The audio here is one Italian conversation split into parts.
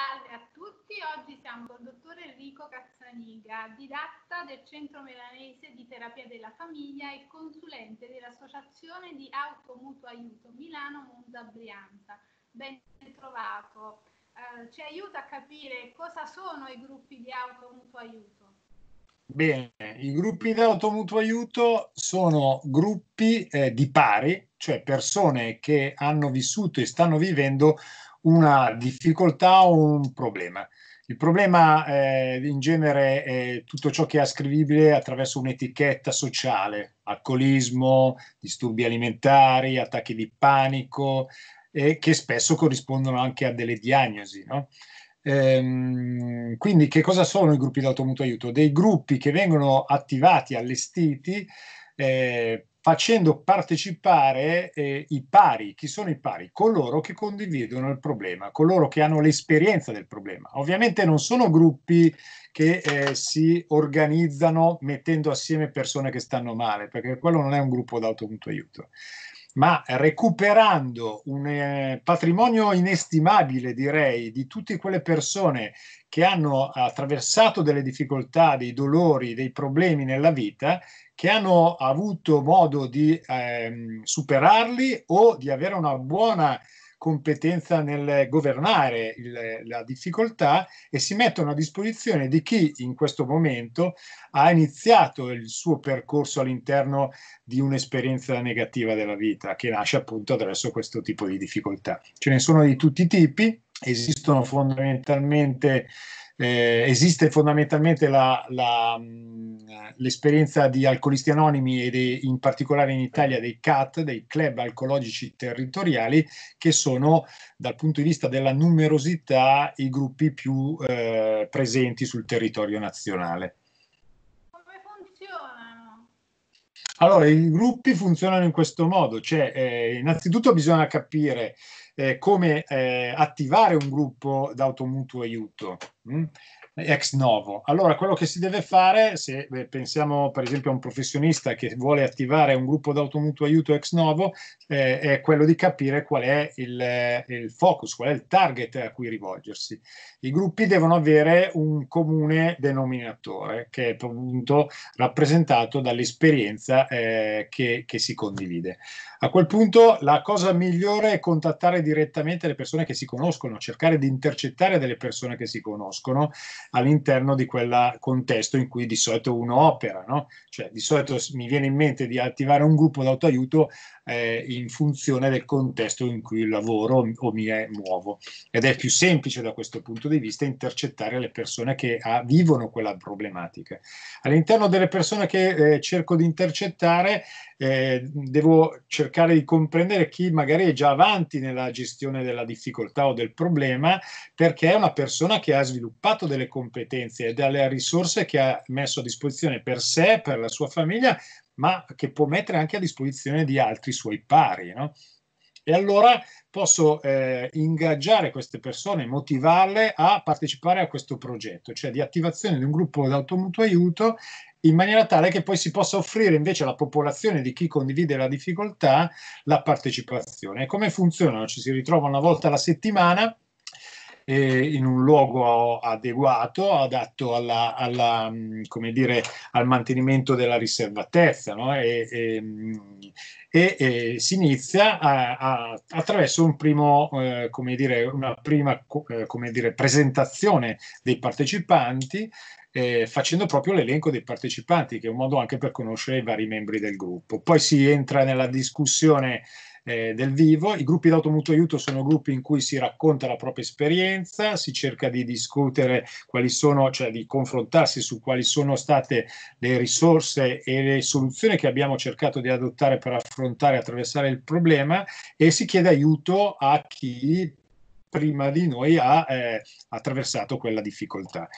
salve a tutti. Oggi siamo con il dottor Enrico Cazzaniga, didatta del Centro Milanese di Terapia della Famiglia e consulente dell'Associazione di Automutuo Aiuto Milano Monza Brianza. Ben trovato. Eh, ci aiuta a capire cosa sono i gruppi di automutuo aiuto. Bene, i gruppi di automutuo aiuto sono gruppi eh, di pari, cioè persone che hanno vissuto e stanno vivendo una difficoltà o un problema. Il problema eh, in genere è tutto ciò che è ascrivibile attraverso un'etichetta sociale, alcolismo, disturbi alimentari, attacchi di panico, e che spesso corrispondono anche a delle diagnosi. No? Ehm, quindi che cosa sono i gruppi d'automutuo aiuto? Dei gruppi che vengono attivati, allestiti eh, facendo partecipare eh, i pari. Chi sono i pari? Coloro che condividono il problema, coloro che hanno l'esperienza del problema. Ovviamente non sono gruppi che eh, si organizzano mettendo assieme persone che stanno male, perché quello non è un gruppo aiuto ma recuperando un eh, patrimonio inestimabile, direi, di tutte quelle persone che hanno attraversato delle difficoltà, dei dolori, dei problemi nella vita, che hanno avuto modo di eh, superarli o di avere una buona competenza nel governare il, la difficoltà e si mettono a disposizione di chi in questo momento ha iniziato il suo percorso all'interno di un'esperienza negativa della vita che nasce appunto attraverso questo tipo di difficoltà. Ce ne sono di tutti i tipi, esistono fondamentalmente eh, esiste fondamentalmente la, la, mm, l'esperienza di alcolisti anonimi e de, in particolare in Italia dei CAT, dei club alcologici territoriali, che sono dal punto di vista della numerosità i gruppi più eh, presenti sul territorio nazionale. Come funzionano? Allora, i gruppi funzionano in questo modo, cioè eh, innanzitutto bisogna capire eh, come eh, attivare un gruppo d'automutuo aiuto. Mm? ex novo. Allora, quello che si deve fare, se beh, pensiamo per esempio a un professionista che vuole attivare un gruppo d'automutuo aiuto ex novo, eh, è quello di capire qual è il, eh, il, focus, qual è il target a cui rivolgersi. I gruppi devono avere un comune denominatore che è appunto rappresentato dall'esperienza eh, che, che si condivide. A quel punto la cosa migliore è contattare direttamente le persone che si conoscono, cercare di intercettare delle persone che si conoscono all'interno di quel contesto in cui di solito uno opera, no? Cioè di solito mi viene in mente di attivare un gruppo d'autoaiuto eh, in funzione del contesto in cui lavoro o mi muovo. Ed è più semplice da questo punto di vista intercettare le persone che ah, vivono quella problematica. All'interno delle persone che eh, cerco di intercettare, eh, devo cercare di comprendere chi magari è già avanti nella gestione della difficoltà o del problema, perché è una persona che ha sviluppato delle competenze e delle risorse che ha messo a disposizione per sé, per la sua famiglia, ma che può mettere anche a disposizione di altri suoi pari. No? E allora posso eh, ingaggiare queste persone, motivarle a partecipare a questo progetto, cioè di attivazione di un gruppo d'automutuo aiuto in maniera tale che poi si possa offrire invece alla popolazione di chi condivide la difficoltà la partecipazione. E come funzionano? Ci si ritrova una volta alla settimana eh, in un luogo adeguato, adatto alla, alla, mm, dire, al mantenimento della riservatezza. No? E, e, mm, e, e, si inizia a, a, attraverso un primo, eh, come dire, una prima eh, come dire, presentazione dei partecipanti eh, facendo proprio l'elenco dei partecipanti, che è un modo anche per conoscere i vari membri del gruppo. Poi si entra nella discussione eh, del vivo. I gruppi d'automutuo aiuto sono gruppi in cui si racconta la propria esperienza, si cerca di discutere quali sono, cioè di confrontarsi su quali sono state le risorse e le soluzioni che abbiamo cercato di adottare per affrontare e attraversare il problema e si chiede aiuto a chi prima di noi ha eh, attraversato quella difficoltà.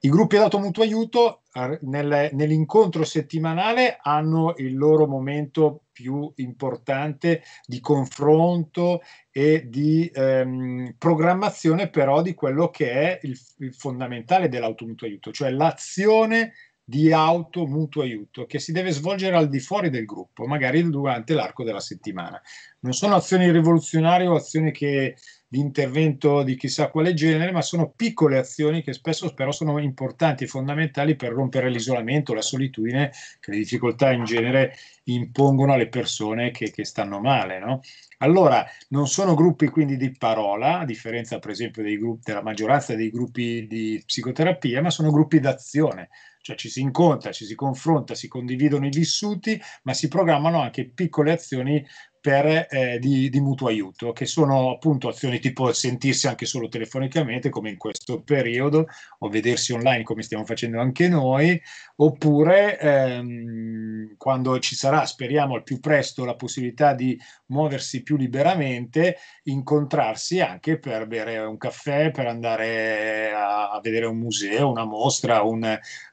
I gruppi mutuo aiuto nel, nell'incontro settimanale hanno il loro momento più importante di confronto e di ehm, programmazione però di quello che è il, il fondamentale mutuo aiuto, cioè l'azione di auto mutuo aiuto che si deve svolgere al di fuori del gruppo, magari durante l'arco della settimana. Non sono azioni rivoluzionarie o azioni che di intervento di chissà quale genere, ma sono piccole azioni che spesso però sono importanti e fondamentali per rompere l'isolamento, la solitudine che le difficoltà in genere impongono alle persone che, che stanno male. No? Allora, non sono gruppi quindi di parola, a differenza per esempio gruppi, della maggioranza dei gruppi di psicoterapia, ma sono gruppi d'azione, cioè ci si incontra, ci si confronta, si condividono i vissuti, ma si programmano anche piccole azioni per, eh, di, di, mutuo aiuto, che sono appunto azioni tipo sentirsi anche solo telefonicamente, come in questo periodo, o vedersi online come stiamo facendo anche noi, oppure ehm, quando ci sarà, speriamo al più presto, la possibilità di muoversi più liberamente, incontrarsi anche per bere un caffè, per andare a, a vedere un museo, una mostra, un,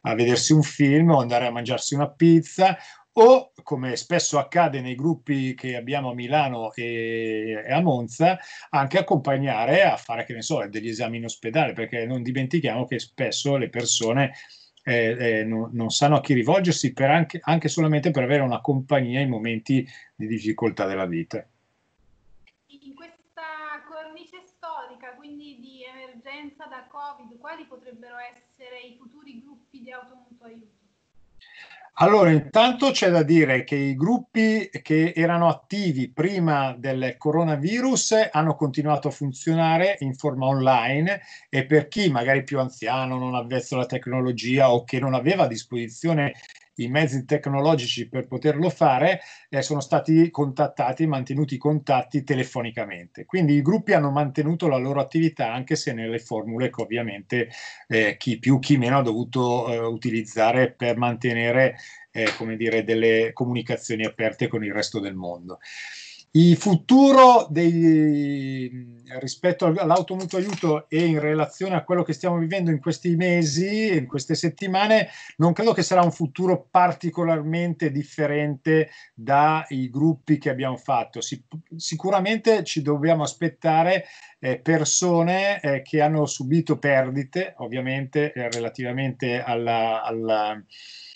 a vedersi un film o andare a mangiarsi una pizza o, come spesso accade nei gruppi che abbiamo a Milano e, a Monza, anche accompagnare a fare, che ne so, degli esami in ospedale, perché non dimentichiamo che spesso le persone eh, eh, non, non, sanno a chi rivolgersi, anche, anche solamente per avere una compagnia in momenti di difficoltà della vita. In questa cornice storica, quindi di emergenza da Covid, quali potrebbero essere i futuri gruppi di automutuo allora, intanto c'è da dire che i gruppi che erano attivi prima del coronavirus hanno continuato a funzionare in forma online e per chi magari più anziano, non avvezzo alla tecnologia o che non aveva a disposizione i mezzi tecnologici per poterlo fare, eh, sono stati contattati, mantenuti i contatti telefonicamente. Quindi i gruppi hanno mantenuto la loro attività anche se nelle formule che ovviamente eh, chi più chi meno ha dovuto eh, utilizzare per mantenere eh, come dire, delle comunicazioni aperte con il resto del mondo. Il futuro dei, rispetto all'automutuo aiuto e in relazione a quello che stiamo vivendo in questi mesi, in queste settimane, non credo che sarà un futuro particolarmente differente dai gruppi che abbiamo fatto. Sic- sicuramente ci dobbiamo aspettare eh, persone eh, che hanno subito perdite, ovviamente eh, relativamente alla, alla,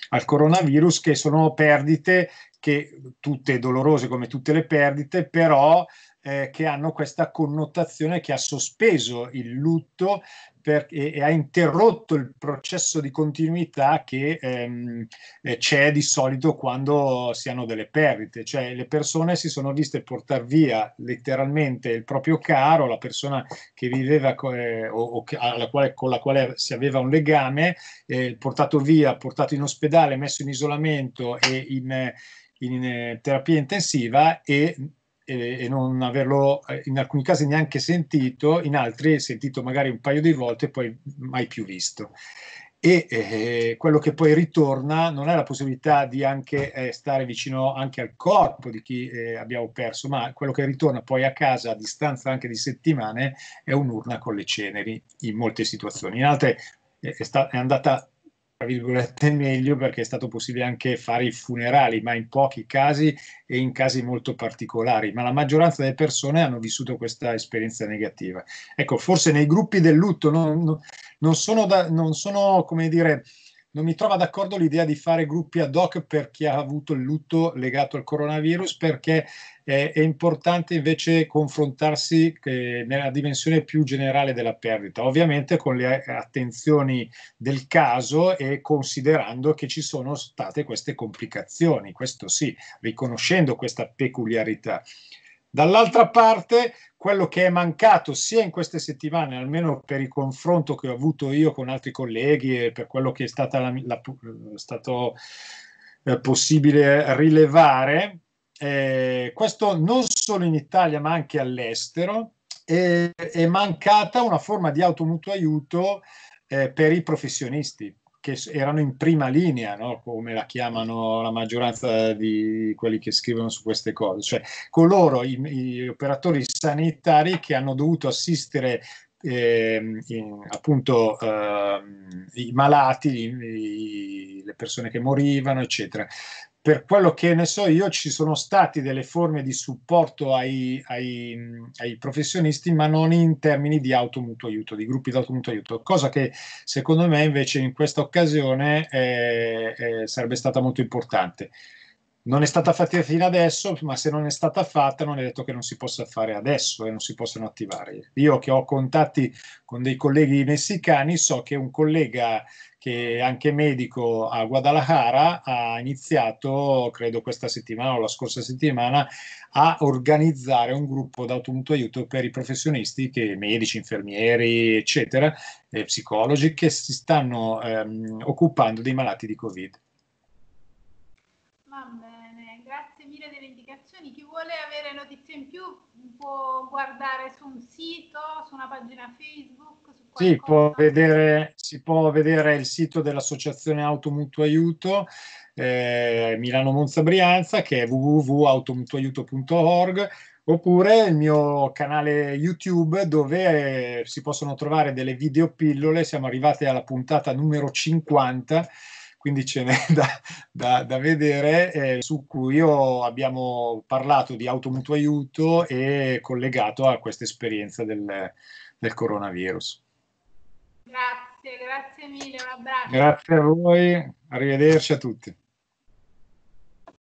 al coronavirus, che sono perdite che tutte dolorose come tutte le perdite, però eh, che hanno questa connotazione che ha sospeso il lutto per, e, e, ha interrotto il processo di continuità che ehm, eh, c'è di solito quando si hanno delle perdite, cioè le persone si sono viste portare via letteralmente il proprio caro, la persona che viveva eh, o, o che, quale, con la quale si aveva un legame, eh, portato via, portato in ospedale, messo in isolamento e in, in eh, terapia intensiva e e, e, non averlo eh, in alcuni casi neanche sentito, in altri sentito magari un paio di volte e poi mai più visto. E eh, quello che poi ritorna non è la possibilità di anche eh, stare vicino anche al corpo di chi eh, abbiamo perso, ma quello che ritorna poi a casa a distanza anche di settimane è un'urna con le ceneri in molte situazioni. In altre eh, è, sta- è andata tra virgolette meglio perché è stato possibile anche fare i funerali, ma in pochi casi e in casi molto particolari, ma la maggioranza delle persone hanno vissuto questa esperienza negativa. Ecco, forse nei gruppi del lutto non, non sono, da, non sono come dire, non mi trova d'accordo l'idea di fare gruppi ad hoc per chi ha avuto il lutto legato al coronavirus perché eh, è importante invece confrontarsi eh, nella dimensione più generale della perdita, ovviamente con le attenzioni del caso e considerando che ci sono state queste complicazioni, questo sì, riconoscendo questa peculiarità. Dall'altra parte, quello che è mancato sia in queste settimane, almeno per il confronto che ho avuto io con altri colleghi e per quello che è stata la, la, eh, stato eh, possibile rilevare, eh, questo non solo in Italia ma anche all'estero, è, è mancata una forma di automutuo aiuto eh, per i professionisti che erano in prima linea, no? come la chiamano la maggioranza di quelli che scrivono su queste cose, cioè coloro, i, gli operatori sanitari che hanno dovuto assistere eh, in, appunto eh, i malati, i, i, le persone che morivano, eccetera per quello che ne so io ci sono stati delle forme di supporto ai, ai, ai professionisti ma non in termini di automutuo aiuto, di gruppi di automutuo aiuto, cosa che secondo me invece in questa occasione eh, eh, sarebbe stata molto importante non è stata fatta fino adesso, ma se non è stata fatta non è detto che non si possa fare adesso e non si possano attivare. Io che ho contatti con dei colleghi messicani so che un collega che è anche medico a Guadalajara ha iniziato, credo questa settimana o la scorsa settimana, a organizzare un gruppo d'automuto aiuto per i professionisti, che, medici, infermieri, eccetera, e psicologi che si stanno ehm, occupando dei malati di Covid. Mamma informazioni, chi vuole avere notizie in più può guardare su un sito, su una pagina Facebook. Sì, può vedere, si può vedere il sito dell'Associazione Auto Aiuto eh, Milano Monza Brianza che è www.automutuaiuto.org oppure il mio canale YouTube dove eh, si possono trovare delle videopillole, siamo arrivati alla puntata numero 50 quindi ce n'è da, da, da vedere, eh, su cui abbiamo parlato di automutuo aiuto e collegato a questa esperienza del, del coronavirus. Grazie, grazie mille, un abbraccio. Grazie a voi, arrivederci a tutti.